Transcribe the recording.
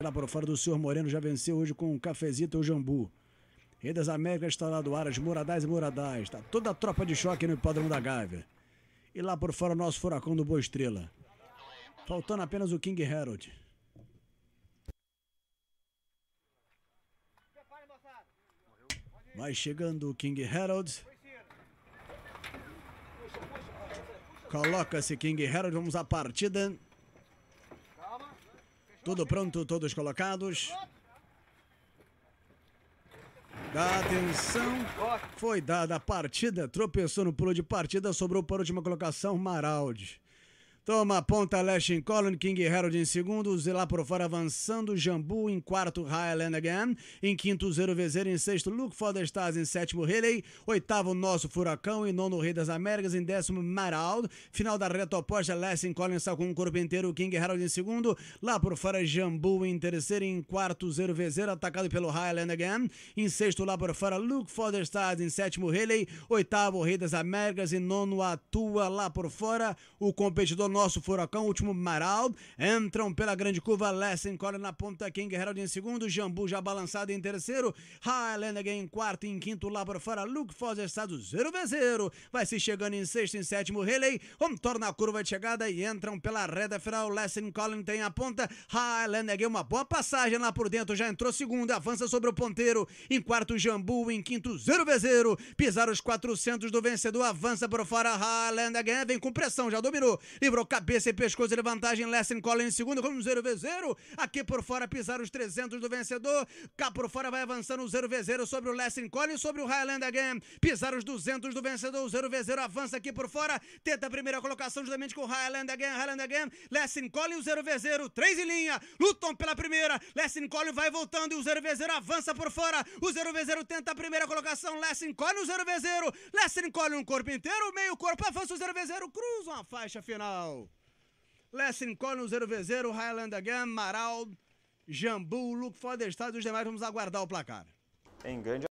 Lá por fora do senhor Moreno já venceu hoje com um cafezito ou jambu. Rei das Américas está lá do Aras, Moradás e Moradás. Está toda a tropa de choque no padrão da Gávea. E lá por fora o nosso furacão do Boa Estrela. Faltando apenas o King Herald. Vai chegando o King Herald. Coloca-se King Herald, vamos à partida. Tudo pronto, todos colocados. Dá atenção. Foi dada a partida. Tropeçou no pulo de partida. Sobrou para a última colocação, Maraldi. Toma ponta leste em Colin, King Herald em segundo, Zilá por fora avançando, Jambu em quarto, Highland Again, em quinto, Zero Vezeiro, em sexto, Look for the Stars em sétimo, Relay, oitavo, Nosso Furacão, e nono, Rei das Américas, em décimo, Marald, final da reta oposta, Lessing Collins está com um corpo inteiro, King Herald em segundo, lá por fora, Jambu em terceiro, em quarto, Zero Vezeiro, atacado pelo Highland Again, em sexto, lá por fora, Look for the Stars, em sétimo, Relay, oitavo, Rei das Américas, e nono, Atua, lá por fora, o competidor nosso Furacão, último Maraldo. Entram pela grande curva, Lessen Collin na ponta, King Herald em segundo, Jambu já balançado em terceiro, Highlander em quarto, em quinto, lá para fora, Luke Foster estado 0 x 0. Vai se chegando em sexto, em sétimo, Relay. torna a curva de chegada e entram pela reta final. Lessen Collin tem a ponta, Highlander uma boa passagem lá por dentro, já entrou segundo, avança sobre o ponteiro. Em quarto, Jambu, em quinto, 0 x 0. Pisar os 400 do vencedor, avança para fora, Highlander vem com pressão, já dominou, livrou cabeça e pescoço de vantagem, Lesson cola em segundo, como 0v0, aqui por fora pisaram os 300 do vencedor, cá por fora vai avançando o 0v0 sobre o Lesson Collins, sobre o Highland again, pisaram os 200 do vencedor, o 0v0 avança aqui por fora, tenta a primeira colocação justamente com o Highland again, Highland again, Lesson e o 0v0, Três em linha, lutam pela primeira, Lesson Collins vai voltando e o 0v0 avança por fora, o 0v0 tenta a primeira colocação, Lesson e o 0v0, Lesson Collins um corpo inteiro, meio corpo, avança o 0v0, cruza uma faixa final. Nacional. Lessing Collins, Zero Vezeiro, Highland Again, Maraldo, Jambu, Luke Foderstad e os demais. Vamos aguardar o placar. Em grande